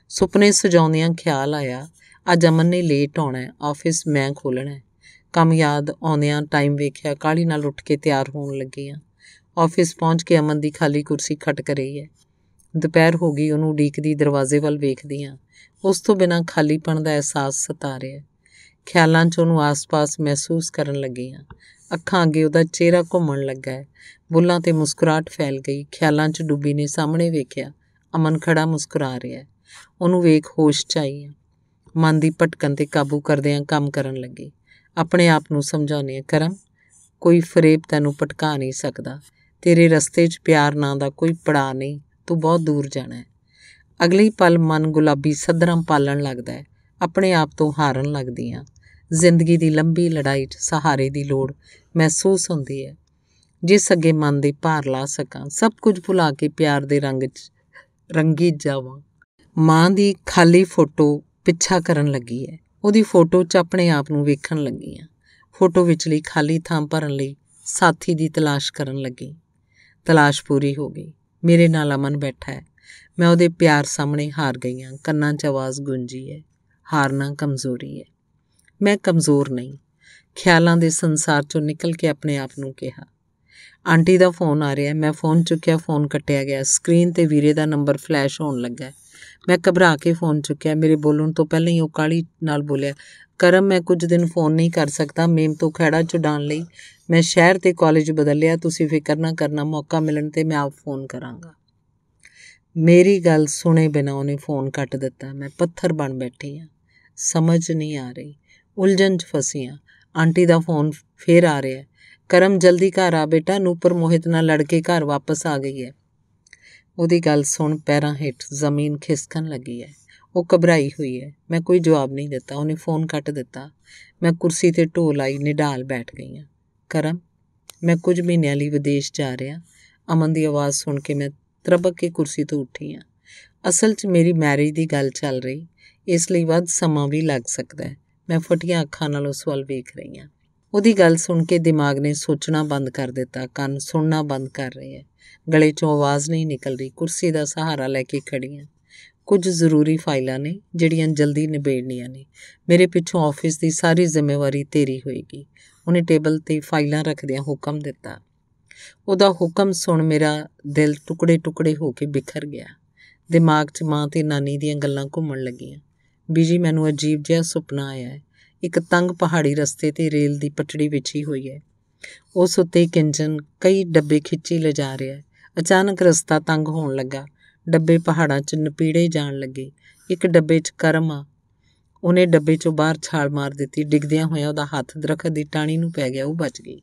ਸੁਪਨੇ ਸਜਾਉਂਦਿਆਂ ਖਿਆਲ ਆਇਆ ਅੱਜ ਅਮਨ ਨੇ ਲੇਟ ਆਉਣਾ ਹੈ ਆਫਿਸ ਮੈਂ ਖੋਲਣਾ ਹੈ ਕੰਮ ਯਾਦ ਆਉਂਦਿਆਂ ਟਾਈਮ ਵੇਖਿਆ ਕਾਲੀ ਨਾਲ ਉੱਠ ਕੇ ਤਿਆਰ ਹੋਣ ਲੱਗੀ ਆ ਆਫਿਸ ਪਹੁੰਚ ਕੇ ਅਮਨ ਦੀ ਖਾਲੀ ਕੁਰਸੀ ਖਟਕ ਰਹੀ ਹੈ ਦੁਪਹਿਰ ਹੋ ਗਈ ਉਹਨੂੰ ਉਡੀਕਦੀ ਦਰਵਾਜ਼ੇ ਵੱਲ ਵੇਖਦੀ ਆ ਉਸ ਤੋਂ ਬਿਨਾਂ ਖਾਲੀਪਣ ਦਾ ਅਹਿਸਾਸ ਸਤਾ ਰਿਹਾ ਖਿਆਲਾਂ 'ਚ ਉਹਨੂੰ ਆਸ-ਪਾਸ ਮਹਿਸੂਸ ਕਰਨ ਲੱਗੀ ਹਾਂ ਅੱਖਾਂ ਅੱਗੇ ਉਹਦਾ ਚਿਹਰਾ ਘੁੰਮਣ ਲੱਗਾ ਹੈ ਬੁੱਲਾਂ ਤੇ ਮੁਸਕਰਾਟ ਫੈਲ ਗਈ ਖਿਆਲਾਂ 'ਚ ਡੁੱਬੀ ਨੇ ਸਾਹਮਣੇ ਵੇਖਿਆ ਅਮਨ ਖੜਾ ਮੁਸਕਰਾ ਰਿਹਾ ਹੈ ਉਹਨੂੰ ਵੇਖ ਹੋਸ਼ 'ਚ ਆਈ ਮਨ ਦੀ ਭਟਕਣ ਤੇ ਕਾਬੂ ਕਰਦਿਆਂ ਕੰਮ ਕਰਨ ਲੱਗੀ ਆਪਣੇ ਆਪ ਨੂੰ ਆ ਕਰਮ ਕੋਈ ਫਰੇਬ ਤੈਨੂੰ ਪਟਕਾ ਨਹੀਂ ਸਕਦਾ ਤੇਰੇ ਰਸਤੇ 'ਚ ਪਿਆਰ ਨਾਂ ਦਾ ਕੋਈ ਪੜਾ ਨਹੀਂ ਤੂੰ ਬਹੁਤ ਦੂਰ ਜਾਣਾ ਹੈ ਅਗਲੇ ਪਲ ਮਨ ਗੁਲਾਬੀ ਸਦਰਾਂ ਪਾਲਣ ਲੱਗਦਾ ਹੈ ਆਪਣੇ ਆਪ ਤੋਂ ਹਾਰਨ ਲੱਗਦੀ ਆ ਜ਼ਿੰਦਗੀ ਦੀ ਲੰਬੀ ਲੜਾਈ 'ਚ ਸਹਾਰੇ ਦੀ ਲੋੜ ਮਹਿਸੂਸ ਹੁੰਦੀ ਹੈ ਜਿਸ ਅੱਗੇ ਮਨ ਦੇ ਭਾਰ ਲਾ ਸਕਾਂ ਸਭ ਕੁਝ ਭੁਲਾ ਕੇ ਪਿਆਰ ਦੇ ਰੰਗ 'ਚ ਰੰਗੀ ਜਾਵਾਂ ਮਾਂ ਦੀ ਖਾਲੀ ਫੋਟੋ ਪਿੱਛਾ ਕਰਨ ਲੱਗੀ ਹੈ ਉਹਦੀ ਫੋਟੋ 'ਚ ਆਪਣੇ ਆਪ ਨੂੰ ਵੇਖਣ ਲੱਗੀ ਆ ਫੋਟੋ ਵਿੱਚਲੀ ਖਾਲੀ ਥਾਂ ਭਰਨ ਲਈ ਸਾਥੀ ਦੀ ਤਲਾਸ਼ ਕਰਨ ਲੱਗੀ ਤਲਾਸ਼ ਪੂਰੀ ਹੋ ਗਈ ਮੇਰੇ ਨਾਲ ਅਮਨ ਬੈਠਾ ਹੈ ਮੈਂ ਉਹਦੇ ਪਿਆਰ ਸਾਹਮਣੇ ਹਾਰ ਗਈਆਂ ਕੰਨਾਂ 'ਚ ਆਵਾਜ਼ ਗੂੰਜੀ ਹੈ ਹਾਰਨਾ ਕਮਜ਼ੋਰੀ ਹੈ ਮੈਂ ਕਮਜ਼ੋਰ ਨਹੀਂ ਖਿਆਲਾਂ ਦੇ ਸੰਸਾਰ 'ਚੋਂ ਨਿਕਲ ਕੇ ਆਪਣੇ ਆਪ ਨੂੰ ਕਿਹਾ ਆਂਟੀ ਦਾ ਫੋਨ ਆ ਰਿਹਾ ਮੈਂ ਫੋਨ ਚੁੱਕਿਆ ਫੋਨ ਕੱਟਿਆ ਗਿਆ ਸਕਰੀਨ ਤੇ ਵੀਰੇ ਦਾ ਨੰਬਰ ਫਲੈਸ਼ ਹੋਣ ਲੱਗਾ ਮੈਂ ਘਬਰਾ ਕੇ ਫੋਨ ਚੁੱਕਿਆ ਮੇਰੇ ਬੋਲਣ ਤੋਂ ਪਹਿਲਾਂ ਹੀ ਉਹ ਕਾਲੀ ਨਾਲ ਬੋਲਿਆ ਕਰਮ ਮੈਂ ਕੁਝ ਦਿਨ ਫੋਨ ਨਹੀਂ ਕਰ ਸਕਦਾ ਮੇਮ ਤੋਂ ਖੜਾ ਚੁਡਾਣ ਲਈ ਮੈਂ ਸ਼ਹਿਰ ਤੇ ਕਾਲਜ ਬਦਲਿਆ ਤੁਸੀਂ ਫਿਕਰ ਨਾ ਕਰਨਾ ਮੌਕਾ ਮਿਲਣ ਤੇ ਮੈਂ ਆਪ ਫੋਨ ਕਰਾਂਗਾ ਮੇਰੀ ਗੱਲ ਸੁਣੇ ਬਿਨਾ ਉਹਨੇ ਫੋਨ ਕੱਟ ਦਿੱਤਾ ਮੈਂ ਪੱਥਰ ਬਣ ਬੈਠੀ ਆ ਸਮਝ ਨਹੀਂ ਆ ਰਹੀ ਉਲਝਣ 'ਚ ਫਸੀ ਆ ਆਂਟੀ ਦਾ ਫੋਨ ਫੇਰ ਆ ਰਿਹਾ ਕਰਮ ਜਲਦੀ ਘਰ ਆ ਬੇਟਾ ਨੂਪਰ ਮੋਹਿਤ ਨਾਲ ਲੜ ਕੇ ਘਰ ਵਾਪਸ ਆ ਗਈ ਹੈ ਉਹਦੀ ਗੱਲ ਸੁਣ ਪੈਰਾਂ ਹੇਠ ਜ਼ਮੀਨ ਖਿਸਕਣ ਲੱਗੀ ਹੈ ਉਹ ਘਬਰਾਈ ਹੋਈ ਹੈ ਮੈਂ ਕੋਈ ਜਵਾਬ ਨਹੀਂ ਦਿੱਤਾ ਉਹਨੇ ਫੋਨ ਕੱਟ ਦਿੱਤਾ ਮੈਂ ਕੁਰਸੀ ਤੇ ਢੋਲ ਆਈ ਨਿਡਾਲ ਬੈਠ ਗਈ ਆ ਕਰਮ ਮੈਂ ਕੁਝ ਮਹੀਨਿਆਂ ਲਈ ਵਿਦੇਸ਼ ਜਾ ਰਿਹਾ ਅਮਨ ਦੀ ਆਵਾਜ਼ ਸੁਣ ਕੇ ਮੈਂ ਤਰਬਕ ਕੇ ਕੁਰਸੀ ਤੋਂ ਉੱਠੀ ਆ ਅਸਲ 'ਚ ਮੇਰੀ ਮੈਰਿਜ ਦੀ ਗੱਲ ਚੱਲ ਰਹੀ ਇਸ ਲਈ ਵੱਧ ਸਮਾਂ ਵੀ ਲੱਗ ਸਕਦਾ ਹੈ ਮੈਂ ਫਟੀਆਂ ਅੱਖਾਂ ਨਾਲ ਉਸ ਵੱਲ ਵੇਖ ਰਹੀ ਆ ਉਹਦੀ ਗੱਲ ਸੁਣ ਕੇ ਦਿਮਾਗ ਨੇ ਸੋਚਣਾ ਬੰਦ ਕਰ ਦਿੱਤਾ ਕੰਨ ਸੁਣਨਾ ਬੰਦ ਕਰ ਰਹੇ ਆ ਗਲੇ 'ਚੋਂ ਆਵਾਜ਼ ਨਹੀਂ ਨਿਕਲ ਰਹੀ ਕੁਰਸੀ ਦਾ ਸਹਾਰਾ ਲੈ ਕੇ ਖੜੀ ਆ ਕੁਝ ਜ਼ਰੂਰੀ ਫਾਈਲਾਂ ਨੇ ਜਿਹੜੀਆਂ ਜਲਦੀ ਨਿਬੇੜਨੀਆਂ ਨੇ ਮੇਰੇ ਪਿੱਛੋਂ ਆਫਿਸ ਦੀ ਸਾਰੀ ਜ਼ਿੰਮੇਵਾਰੀ ਤੇਰੀ ਹੋਏਗੀ ਉਹਨੇ ਟੇਬਲ ਤੇ ਫਾਈਲਾਂ ਰੱਖਦਿਆਂ ਹੁਕਮ ਦਿੱਤਾ ਉਹਦਾ ਹੁਕਮ ਸੁਣ ਮੇਰਾ ਦਿਲ ਟੁਕੜੇ-ਟੁਕੜੇ ਹੋ ਕੇ ਬਿਖਰ ਗਿਆ ਦਿਮਾਗ 'ਚ ਮਾਂ ਤੇ ਨਾਨੀ ਦੀਆਂ ਗੱਲਾਂ ਘੁੰਮਣ ਲੱਗੀਆਂ ਬੀਜੀ ਮੈਨੂੰ ਅਜੀਬ ਜਿਹਾ ਸੁਪਨਾ ਆਇਆ ਹੈ ਇੱਕ ਤੰਗ ਪਹਾੜੀ ਰਸਤੇ ਤੇ ਰੇਲ ਦੀ ਪਟੜੀ ਵਿਛੀ ਹੋਈ ਹੈ ਉਸ ਉੱਤੇ ਕਿੰਜਨ ਕਈ ਡੱਬੇ ਖਿੱਚੀ ਲਿਜਾ ਰਿਹਾ ਹੈ ਅਚਾਨਕ ਰਸਤਾ ਤੰਗ ਹੋਣ ਲੱਗਾ ਡੱਬੇ ਪਹਾੜਾਂ 'ਚ ਨਪੀੜੇ ਜਾਣ ਲੱਗੇ ਇੱਕ ਡੱਬੇ 'ਚ ਕਰਮ ਆ ਉਹਨੇ ਡੱਬੇ 'ਚੋਂ ਬਾਹਰ ਛਾਲ ਮਾਰ ਦਿੱਤੀ ਡਿੱਗਦਿਆਂ ਹੋਇਆਂ ਉਹਦਾ ਹੱਥ ਦਰਖਤ ਦੀ ਟਾਣੀ ਨੂੰ ਪੈ ਗਿਆ ਉਹ ਬਚ ਗਈ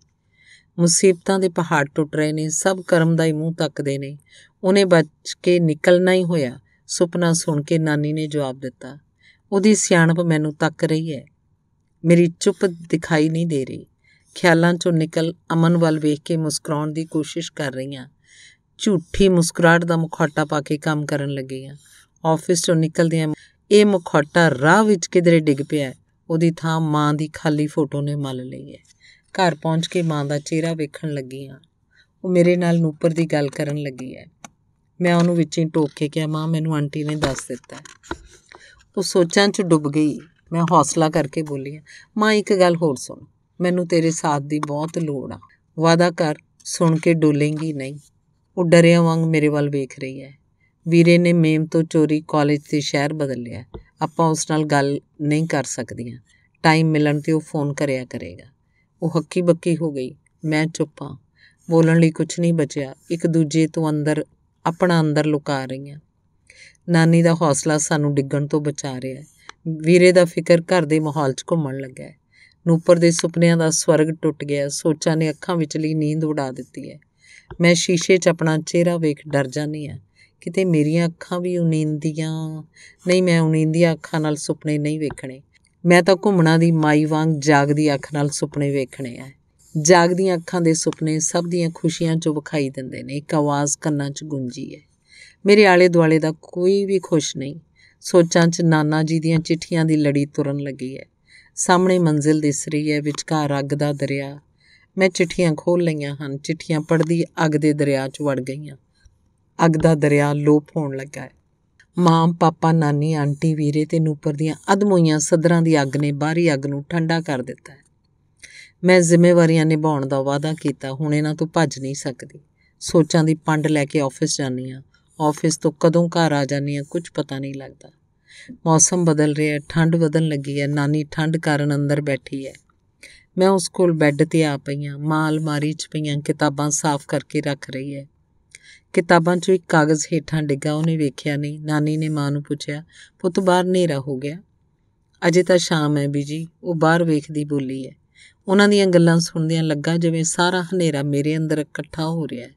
ਮੁਸੀਬਤਾਂ ਦੇ ਪਹਾੜ ਟੁੱਟ ਰਹੇ ਨੇ ਸਭ ਕਰਮ ਦਾ ਹੀ ਮੂੰਹ ਤੱਕਦੇ ਨੇ ਉਹਨੇ ਬਚ ਕੇ ਨਿਕਲਣਾ ਹੀ ਹੋਇਆ ਸੁਪਨਾ ਸੁਣ ਕੇ ਨਾਨੀ ਨੇ ਜਵਾਬ ਦਿੱਤਾ ਉਹਦੀ ਸਿਆਣਪ ਮੈਨੂੰ ਤੱਕ ਰਹੀ ਹੈ ਮੇਰੀ ਚੁੱਪ ਦਿਖਾਈ ਨਹੀਂ ਦੇ ਰਹੀ ਖਿਆਲਾਂ ਚੋਂ ਨਿਕਲ ਅਮਨ ਵੱਲ ਵੇਖ ਕੇ ਮੁਸਕਰਾਉਣ ਦੀ ਕੋਸ਼ਿਸ਼ ਕਰ ਰਹੀ ਹਾਂ ਝੂਠੀ ਮੁਸਕਰਾਹਟ ਦਾ ਮੁਖੌਟਾ ਪਾ ਕੇ ਕੰਮ ਕਰਨ ਲੱਗੀ ਹਾਂ ਆਫਿਸ ਨਿਕਲਦੇ ਨਿਕਲਦਿਆਂ ਇਹ ਮੁਖੌਟਾ ਰਾਹ ਵਿੱਚ ਕਿਧਰੇ ਡਿੱਗ ਪਿਆ ਉਹਦੀ ਥਾਂ ਮਾਂ ਦੀ ਖਾਲੀ ਫੋਟੋ ਨੇ ਮੱਲ ਲਈ ਹੈ ਘਰ ਪਹੁੰਚ ਕੇ ਮਾਂ ਦਾ ਚਿਹਰਾ ਵੇਖਣ ਲੱਗੀ ਆ ਉਹ ਮੇਰੇ ਨਾਲ ਨੂਪਰ ਦੀ ਗੱਲ ਕਰਨ ਲੱਗੀ ਐ ਮੈਂ ਉਹਨੂੰ ਵਿੱਚੇ ਟੋਕ ਕੇ ਕਿਹਾ ਮਾਂ ਮੈਨੂੰ ਆਂਟੀ ਨੇ ਦੱਸ ਦਿੱਤਾ ਉਹ ਸੋਚਾਂ 'ਚ ਡੁੱਬ ਗਈ ਮੈਂ ਹੌਸਲਾ ਕਰਕੇ ਬੋਲੀ ਮਾਂ ਇੱਕ ਗੱਲ ਹੋਰ ਸੁਣ ਮੈਨੂੰ ਤੇਰੇ ਸਾਥ ਦੀ ਬਹੁਤ ਲੋੜ ਆ ਵਾਦਾ ਕਰ ਸੁਣ ਕੇ ਡੋਲੇਂਗੀ ਨਹੀਂ ਉਹ ਡਰਿਆ ਵਾਂਗ ਮੇਰੇ ਵੱਲ ਵੇਖ ਰਹੀ ਐ ਵੀਰੇ ਨੇ ਮੇਮ ਤੋਂ ਚੋਰੀ ਕਾਲਜ ਤੇ ਸ਼ਹਿਰ ਬਦਲ ਲਿਆ ਆਪਾਂ ਉਸ ਨਾਲ ਗੱਲ ਨਹੀਂ ਕਰ ਸਕਦੀਆਂ ਟਾਈਮ ਮਿਲਣ ਤੇ ਉਹ ਫੋਨ ਕਰਿਆ ਕਰੇਗਾ ਉਹ ਹੱਕੀ ਬੱਕੀ ਹੋ ਗਈ ਮੈਂ ਚੁੱਪਾਂ ਬੋਲਣ ਲਈ ਕੁਝ ਨਹੀਂ ਬਚਿਆ ਇੱਕ ਦੂਜੇ ਤੋਂ ਅੰਦਰ ਆਪਣਾ ਅੰਦਰ ਲੁਕਾ ਰਹੀਆਂ ਨਾਨੀ ਦਾ ਹੌਸਲਾ ਸਾਨੂੰ ਡਿੱਗਣ ਤੋਂ ਬਚਾ ਰਿਹਾ ਹੈ ਵੀਰੇ ਦਾ ਫਿਕਰ ਘਰ ਦੇ ਮਾਹੌਲ 'ਚ ਘੁੰਮਣ ਲੱਗਾ ਹੈ ਨੂਪਰ ਦੇ ਸੁਪਨਿਆਂ ਦਾ ਸਵਰਗ ਟੁੱਟ ਗਿਆ ਸੋਚਾਂ ਨੇ ਅੱਖਾਂ ਵਿੱਚਲੀ ਨੀਂਦ ਉਡਾ ਦਿੱਤੀ ਹੈ ਮੈਂ ਸ਼ੀਸ਼ੇ 'ਚ ਆਪਣਾ ਚਿਹਰਾ ਵੇਖ ਡਰ ਜਾਨੀ ਆ ਕਿਤੇ ਮੇਰੀਆਂ ਅੱਖਾਂ ਵੀ ਉਨੀਂਦੀਆਂ ਨਹੀਂ ਮੈਂ ਉਨੀਂਦੀਆਂ ਅੱਖਾਂ ਨਾਲ ਸੁਪਨੇ ਨਹੀਂ ਵੇਖਣੇ ਮੈਂ ਤਾਂ ਘੁੰਮਣਾ ਦੀ ਮਾਈ ਵਾਂਗ ਜਾਗਦੀ ਅੱਖ ਨਾਲ ਸੁਪਨੇ ਵੇਖਣੇ ਆ ਜਾਗਦੀਆਂ ਅੱਖਾਂ ਦੇ ਸੁਪਨੇ ਸਭ ਦੀਆਂ ਖੁਸ਼ੀਆਂ ਚੋਂ ਵਿਖਾਈ ਦਿੰਦੇ ਨੇ ਇੱਕ ਆਵਾਜ਼ ਕੰਨਾਂ 'ਚ ਗੂੰਜੀ ਹੈ ਮੇਰੇ ਆਲੇ ਦੁਆਲੇ ਦਾ ਕੋਈ ਵੀ ਖੁਸ਼ ਨਹੀਂ ਸੋਚਾਂ 'ਚ ਨਾਨਾ ਜੀ ਦੀਆਂ ਚਿੱਠੀਆਂ ਦੀ ਲੜੀ ਤੁਰਨ ਲੱਗੀ ਹੈ ਸਾਹਮਣੇ ਮੰਜ਼ਿਲ ਦਿਸ ਰਹੀ ਹੈ ਵਿਚਕਾਰ ਰੱਗ ਦਾ ਦਰਿਆ ਮੈਂ ਚਿੱਠੀਆਂ ਖੋਲ ਲਈਆਂ ਹਨ ਚਿੱਠੀਆਂ ਪੜਦੀ ਅੱਗ ਦੇ ਦਰਿਆ 'ਚ ਵੜ ਗਈਆਂ ਅੱਗ ਦਾ ਦਰਿਆ ਲੋਪ ਹੋਣ ਲੱਗਾ ਹੈ ਮਾਂ ਪਾਪਾ ਨਾਨੀ ਆਂਟੀ ਵੀਰੇ ਤੇ ਨੂਪਰ ਦੀਆਂ ਅਦਮੋਈਆਂ ਸਦਰਾਂ ਦੀ ਅੱਗ ਨੇ ਬਾਹਰੀ ਅੱਗ ਨੂੰ ਠੰਡਾ ਕਰ ਦਿੱਤਾ ਹੈ ਮੈਂ ਜ਼ਿੰਮੇਵਾਰੀਆਂ ਨਿਭਾਉਣ ਦਾ ਵਾਅਦਾ ਕੀਤਾ ਹੁਣ ਇਹਨਾਂ ਤੋਂ ਭੱਜ ਨਹੀਂ ਸਕਦੀ ਸੋਚਾਂ ਦੀ ਪੰਡ ਲੈ ਕੇ ਆਫਿਸ ਜਾਨੀ ਆ ਆਫਿਸ ਤੋਂ ਕਦੋਂ ਘਰ ਆ ਜਾਨੀ ਆ ਕੁਝ ਪਤਾ ਨਹੀਂ ਲੱਗਦਾ ਮੌਸਮ ਬਦਲ ਰਿਹਾ ਹੈ ਠੰਡ ਵਧਣ ਲੱਗੀ ਹੈ ਨਾਨੀ ਠੰਡ ਕਾਰਨ ਅੰਦਰ ਬੈਠੀ ਹੈ ਮੈਂ ਉਸ ਕੋਲ ਬੈੱਡ ਤੇ ਆ ਪਈਆਂ ਮਾਲ ਮਾਰੀ 'ਚ ਪਈਆਂ ਕਿਤਾਬਾਂ ਸਾਫ਼ ਕਰਕੇ ਰੱਖ ਰਹੀ ਹੈ ਕਿਤਾਬਾਂ 'ਚੋਂ ਇੱਕ ਕਾਗਜ਼ ਹੇਠਾਂ ਡਿੱਗਾ ਉਹਨੇ ਵੇਖਿਆ ਨਹੀਂ ਨਾਨੀ ਨੇ ਮਾਂ ਨੂੰ ਪੁੱਛਿਆ ਪੁੱਤ ਬਾਹਰ ਹਨੇਰਾ ਹੋ ਗਿਆ ਅਜੇ ਤਾਂ ਸ਼ਾਮ ਹੈ ਬੀਜੀ ਉਹ ਬਾਹਰ ਵੇਖਦੀ ਬੋਲੀ ਹੈ ਉਹਨਾਂ ਦੀਆਂ ਗੱਲਾਂ ਸੁਣਦਿਆਂ ਲੱਗਾ ਜਿਵੇਂ ਸਾਰਾ ਹਨੇਰਾ ਮੇਰੇ ਅੰਦਰ ਇਕੱਠਾ ਹੋ ਰਿਹਾ ਹੈ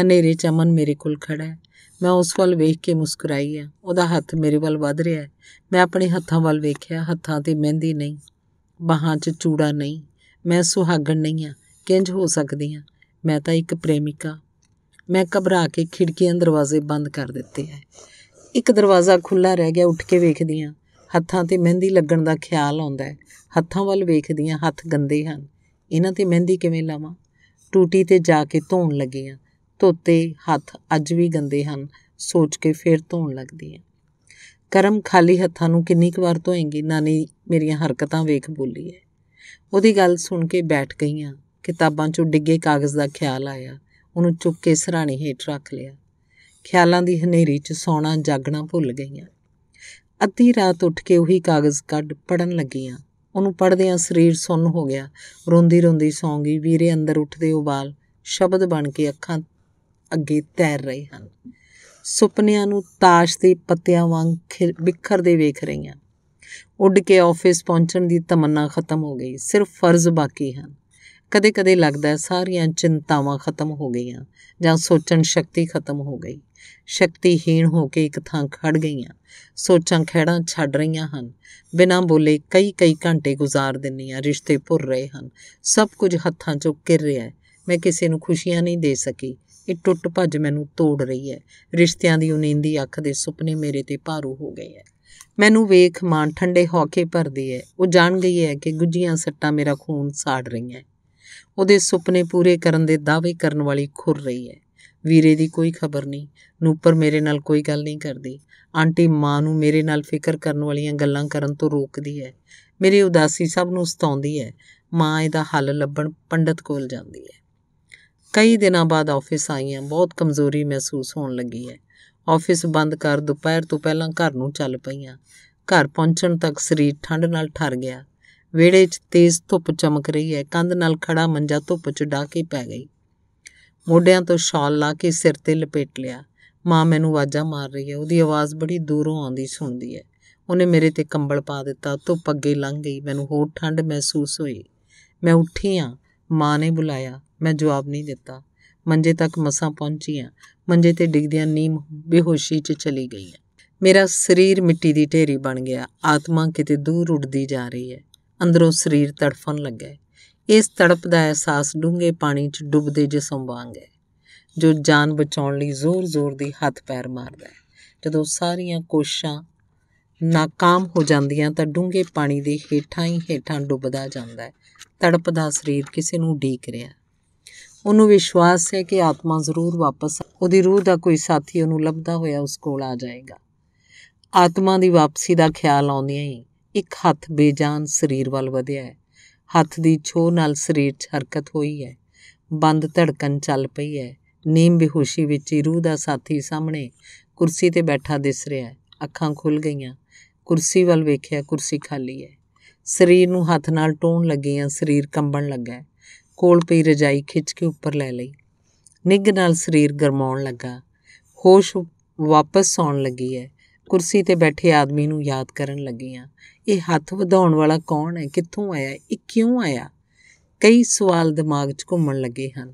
ਹਨੇਰੇ ਚਮਨ ਮੇਰੇ ਕੋਲ ਖੜਾ ਹੈ ਮੈਂ ਉਸ ਵੱਲ ਵੇਖ ਕੇ ਮੁਸਕਰਾਈ ਆ ਉਹਦਾ ਹੱਥ ਮੇਰੇ ਵੱਲ ਵੱਧ ਰਿਹਾ ਹੈ ਮੈਂ ਆਪਣੇ ਹੱਥਾਂ ਵੱਲ ਵੇਖਿਆ ਹੱਥਾਂ ਤੇ ਮਹਿੰਦੀ ਨਹੀਂ ਬਾਹਾਂ 'ਚ ਚੂੜਾ ਨਹੀਂ ਮੈਂ ਸੁਹਾਗਣ ਨਹੀਂ ਆ ਕਿੰਜ ਹੋ ਸਕਦੀ ਆ ਮੈਂ ਤਾਂ ਇੱਕ ਪ੍ਰੇਮਿਕਾ ਮੈਂ ਘਬਰਾ ਕੇ ਖਿੜਕੀਆਂ ਦਰਵਾਜ਼ੇ ਬੰਦ ਕਰ ਦਿੱਤੇ ਐ ਇੱਕ ਦਰਵਾਜ਼ਾ ਖੁੱਲਾ ਰਹਿ ਗਿਆ ਉੱਠ ਕੇ ਵੇਖਦੀ ਆ ਹੱਥਾਂ ਤੇ ਮਹਿੰਦੀ ਲੱਗਣ ਦਾ ਖਿਆਲ ਆਉਂਦਾ ਹੈ ਹੱਥਾਂ ਵੱਲ ਵੇਖਦੀ ਆ ਹੱਥ ਗੰਦੇ ਹਨ ਇਹਨਾਂ ਤੇ ਮਹਿੰਦੀ ਕਿਵੇਂ ਲਾਵਾਂ ਟੂਟੀ ਤੇ ਜਾ ਕੇ ਧੋਣ ਲੱਗੀ ਆ ਧੋਤੇ ਹੱਥ ਅੱਜ ਵੀ ਗੰਦੇ ਹਨ ਸੋਚ ਕੇ ਫੇਰ ਧੋਣ ਲੱਗਦੀ ਆ ਕਰਮ ਖਾਲੀ ਹੱਥਾਂ ਨੂੰ ਕਿੰਨੀ ਕੁ ਵਾਰ ਧੋਏਂਗੀ ਨਾਨੀ ਮੇਰੀਆਂ ਹਰਕਤਾਂ ਵੇਖ ਬੋਲੀ ਐ ਉਹਦੀ ਗੱਲ ਸੁਣ ਕੇ ਬੈਠ ਗਈਆਂ ਕਿਤਾਬਾਂ 'ਚੋਂ ਡਿੱਗੇ ਕਾਗਜ਼ ਦਾ ਖਿਆਲ ਆਇਆ ਉਹਨੂੰ ਚੁੱਕ ਕੇ ਸਰਾਣੀ ਹੇਠ ਰੱਖ ਲਿਆ ਖਿਆਲਾਂ ਦੀ ਹਨੇਰੀ 'ਚ ਸੌਣਾ ਜਾਗਣਾ ਭੁੱਲ ਗਈਆਂ ਅੱਧੀ ਰਾਤ ਉੱਠ ਕੇ ਉਹੀ ਕਾਗਜ਼ ਕੱਢ ਪੜਨ ਲੱਗੀਆਂ ਉਹਨੂੰ ਪੜਦਿਆਂ ਸਰੀਰ ਸੁੰਨ ਹੋ ਗਿਆ ਰੋਂਦੀ ਰੋਂਦੀ ਸੌਂ ਗਈ ਵੀਰੇ ਅੰਦਰ ਉੱਠਦੇ ਉਬਾਲ ਸ਼ਬਦ ਬਣ ਕੇ ਅੱਖਾਂ ਅੱਗੇ ਤੈਰ ਰਹੇ ਹਨ ਸੁਪਨਿਆਂ ਨੂੰ ਤਾਸ਼ ਦੇ ਪੱਤਿਆਂ ਵਾਂਗ ਬਿਖਰਦੇ ਵੇਖ ਰਹੀਆਂ ਉੱਡ ਕੇ ਆਫਿਸ ਪਹੁੰਚਣ ਦੀ ਤਮੰਨਾ ਖਤਮ ਹੋ ਗਈ ਸਿਰਫ ਫਰਜ਼ ਬਾਕੀ ਹਨ ਕਦੇ-ਕਦੇ ਲੱਗਦਾ ਸਾਰੀਆਂ ਚਿੰਤਾਵਾਂ ਖਤਮ ਹੋ ਗਈਆਂ ਜਾਂ ਸੋਚਣ ਸ਼ਕਤੀ ਖਤਮ ਹੋ ਗਈ ਸ਼ਕਤੀਹੀਣ ਹੋ ਕੇ ਇੱਕ ਥਾਂ ਖੜ ਗਈਆਂ ਸੋਚਾਂ ਖੜਾਂ ਛੱਡ ਰਹੀਆਂ ਹਨ ਬਿਨਾਂ ਬੋਲੇ ਕਈ-ਕਈ ਘੰਟੇ ਗੁਜ਼ਾਰ ਦਿੰਨੀਆਂ ਰਿਸ਼ਤੇ ਭੁਰ ਰਹੇ ਹਨ ਸਭ ਕੁਝ ਹੱਥਾਂ 'ਚੋਂ ਕਿਰ ਰਿਹਾ ਹੈ ਮੈਂ ਕਿਸੇ ਨੂੰ ਖੁਸ਼ੀਆਂ ਨਹੀਂ ਦੇ ਸਕੀ ਇਹ ਟੁੱਟ ਭੱਜ ਮੈਨੂੰ ਤੋੜ ਰਹੀ ਹੈ ਰਿਸ਼ਤਿਆਂ ਦੀ ਉਨੀਂਦੀ ਅੱਖ ਦੇ ਸੁਪਨੇ ਮੇਰੇ ਤੇ ਭਾਰੂ ਹੋ ਗਏ ਹੈ ਮੈਨੂੰ ਵੇਖ ਮਾਂ ਠੰਡੇ ਹੋ ਕੇ ਭਰਦੀ ਹੈ ਉਹ ਜਾਣ ਗਈ ਹੈ ਕਿ ਗੁੱਜੀਆਂ ਸੱਟਾਂ ਮੇਰਾ ਖੂਨ ਸਾੜ ਰਹੀਆਂ ਉਹਦੇ ਸੁਪਨੇ ਪੂਰੇ ਕਰਨ ਦੇ ਦਾਅਵੇ ਕਰਨ ਵਾਲੀ ਖੁਰ ਰਹੀ ਹੈ ਵੀਰੇ ਦੀ ਕੋਈ ਖਬਰ ਨਹੀਂ ਨੂਪਰ ਮੇਰੇ ਨਾਲ ਕੋਈ ਗੱਲ ਨਹੀਂ ਕਰਦੀ ਆਂਟੀ ਮਾਂ ਨੂੰ ਮੇਰੇ ਨਾਲ ਫਿਕਰ ਕਰਨ ਵਾਲੀਆਂ ਗੱਲਾਂ ਕਰਨ ਤੋਂ ਰੋਕਦੀ ਹੈ ਮੇਰੀ ਉਦਾਸੀ ਸਭ ਨੂੰ ਸਤਾਉਂਦੀ ਹੈ ਮਾਂ ਇਹਦਾ ਹੱਲ ਲੱਭਣ ਪੰਡਤ ਕੋਲ ਜਾਂਦੀ ਹੈ ਕਈ ਦਿਨਾਂ ਬਾਅਦ ਆਫਿਸ ਆਈਆਂ ਬਹੁਤ ਕਮਜ਼ੋਰੀ ਮਹਿਸੂਸ ਹੋਣ ਲੱਗੀ ਹੈ ਆਫਿਸ ਬੰਦ ਕਰ ਦੁਪਹਿਰ ਤੋਂ ਪਹਿਲਾਂ ਘਰ ਨੂੰ ਚੱਲ ਪਈਆਂ ਘਰ ਪਹੁੰਚਣ ਤੱਕ ਸਰੀਰ ਠੰਡ ਨਾਲ ਠਰ ਗਿਆ ਵੇੜੇ 'ਚ ਤੇਜ਼ ਧੁੱਪ ਚਮਕ ਰਹੀ ਹੈ ਕੰਧ ਨਾਲ ਖੜਾ ਮੰਜਾ ਧੁੱਪ 'ਚ ਡਾ ਕੇ ਪੈ ਗਈ ਮੋਢਿਆਂ ਤੋਂ ਸ਼ਾਲ ਲਾ ਕੇ ਸਿਰ ਤੇ ਲਪੇਟ ਲਿਆ ਮਾਂ ਮੈਨੂੰ ਆਵਾਜ਼ਾਂ ਮਾਰ ਰਹੀ ਹੈ ਉਹਦੀ ਆਵਾਜ਼ ਬੜੀ ਦੂਰੋਂ ਆਉਂਦੀ ਸੁਣਦੀ ਹੈ ਉਹਨੇ ਮੇਰੇ ਤੇ ਕੰਬਲ ਪਾ ਦਿੱਤਾ ਧੁੱਪ ਅੱਗੇ ਲੰਘ ਗਈ ਮੈਨੂੰ ਹੋਰ ਠੰਡ ਮਹਿਸੂਸ ਹੋਈ ਮੈਂ ਉੱਠੀ ਆ ਮਾਂ ਨੇ ਬੁਲਾਇਆ ਮੈਂ ਜਵਾਬ ਨਹੀਂ ਦਿੱਤਾ ਮੰਜੇ ਤੱਕ ਮਸਾਂ ਪਹੁੰਚੀ ਆ ਮੰਜੇ ਤੇ ਡਿੱਗਦਿਆਂ ਨੀਮ ਬੇਹੋਸ਼ੀ 'ਚ ਚਲੀ ਗਈ ਮੇਰਾ ਸਰੀਰ ਮਿੱਟੀ ਦੀ ਢੇਰੀ ਬਣ ਗਿਆ ਆਤਮਾ ਕਿਤੇ ਦੂਰ ਉੱਡਦੀ ਜਾ ਰਹੀ ਹੈ ਅੰਦਰੋਂ ਸਰੀਰ ਤੜਫਣ ਲੱਗਾ ਇਸ ਤੜਪ ਦਾ ਅਹਿਸਾਸ ਡੂੰਘੇ ਪਾਣੀ 'ਚ ਡੁੱਬਦੇ ਜਿਸਮ ਵਾਂਗ ਹੈ ਜੋ ਜਾਨ ਬਚਾਉਣ ਲਈ ਜ਼ੋਰ-ਜ਼ੋਰ ਦੀ ਹੱਥ ਪੈਰ ਮਾਰਦਾ ਹੈ ਜਦੋਂ ਸਾਰੀਆਂ ਕੋਸ਼ਾਂ ناکਾਮ ਹੋ ਜਾਂਦੀਆਂ ਤਾਂ ਡੂੰਘੇ ਪਾਣੀ ਦੇ ਹੇਠਾਂ ਹੀ ਹੇਠਾਂ ਡੁੱਬਦਾ ਜਾਂਦਾ ਹੈ ਤੜਪਦਾ ਸਰੀਰ ਕਿਸੇ ਨੂੰ ਡੀਕ ਰਿਹਾ ਉਹਨੂੰ ਵਿਸ਼ਵਾਸ ਹੈ ਕਿ ਆਤਮਾ ਜ਼ਰੂਰ ਵਾਪਸ ਉਹਦੀ ਰੂਹ ਦਾ ਕੋਈ ਸਾਥੀ ਉਹਨੂੰ ਲੱਭਦਾ ਹੋਇਆ ਉਸ ਕੋਲ ਆ ਜਾਏਗਾ ਆਤਮਾ ਦੀ ਵਾਪਸੀ ਦਾ ਖਿਆਲ ਆਉਂਦਿਆਂ ਹੀ ਇੱਕ ਹੱਥ ਬੇਜਾਨ ਸਰੀਰ ਵੱਲ ਵਧਿਆ ਹੈ ਹੱਥ ਦੀ ਛੋਹ ਨਾਲ ਸਰੀਰ 'ਚ ਹਰਕਤ ਹੋਈ ਹੈ ਬੰਦ ਧੜਕਣ ਚੱਲ ਪਈ ਹੈ ਨੀਮ ਬੇਹੋਸ਼ੀ ਵਿੱਚ ਹੀ ਰੂਹ ਦਾ ਸਾਥੀ ਸਾਹਮਣੇ ਕੁਰਸੀ ਤੇ ਬੈਠਾ ਦਿਸ ਰਿਹਾ ਹੈ ਅੱਖਾਂ ਖੁੱਲ ਗਈਆਂ ਕੁਰਸੀ ਵੱਲ ਵੇਖਿਆ ਕੁਰਸੀ ਖਾਲੀ ਹੈ ਸਰੀਰ ਨੂੰ ਹੱਥ ਨਾਲ ਟੋਣ ਲੱਗੇ ਆ ਸਰੀਰ ਕੰਬਣ ਲੱਗਾ ਕੋਲ ਪਈ ਰਜਾਈ ਖਿੱਚ ਕੇ ਉੱਪਰ ਲੈ ਲਈ ਨਿੱਘ ਨਾਲ ਸਰੀਰ ਗਰਮਾਉਣ ਲੱਗਾ ਹੋਸ਼ ਵਾਪਸ ਆਉਣ ਲੱਗੀ ਹੈ ਕੁਰਸੀ ਤੇ ਬੈਠੇ ਆਦਮੀ ਨੂੰ ਯਾਦ ਕਰਨ ਲੱਗੀ ਆ ਇਹ ਹੱਥ ਵਧਾਉਣ ਵਾਲਾ ਕੌਣ ਹੈ ਕਿੱਥੋਂ ਆਇਆ ਇਹ ਕਿਉਂ ਆਇਆ ਕਈ ਸਵਾਲ ਦਿਮਾਗ 'ਚ ਘੁੰਮਣ ਲੱਗੇ ਹਨ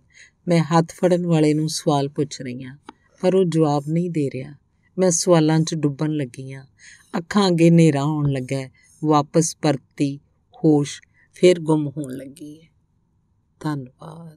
ਮੈਂ ਹੱਥ ਫੜਨ ਵਾਲੇ ਨੂੰ ਸਵਾਲ ਪੁੱਛ ਰਹੀ ਆ ਪਰ ਉਹ ਜਵਾਬ ਨਹੀਂ ਦੇ ਰਿਹਾ ਮੈਂ ਸਵਾਲਾਂ 'ਚ ਡੁੱਬਣ ਲੱਗੀ ਆ ਅੱਖਾਂ ਅਗੇ ਹਨੇਰਾ ਆਉਣ ਲੱਗਾ ਵਾਪਸ ਪਰਤੀ ਹੋਸ਼ ਫਿਰ ਗੁੰਮ ਹੋਣ ਲੱਗੀ ਹੈ ਧੰਨਵਾਦ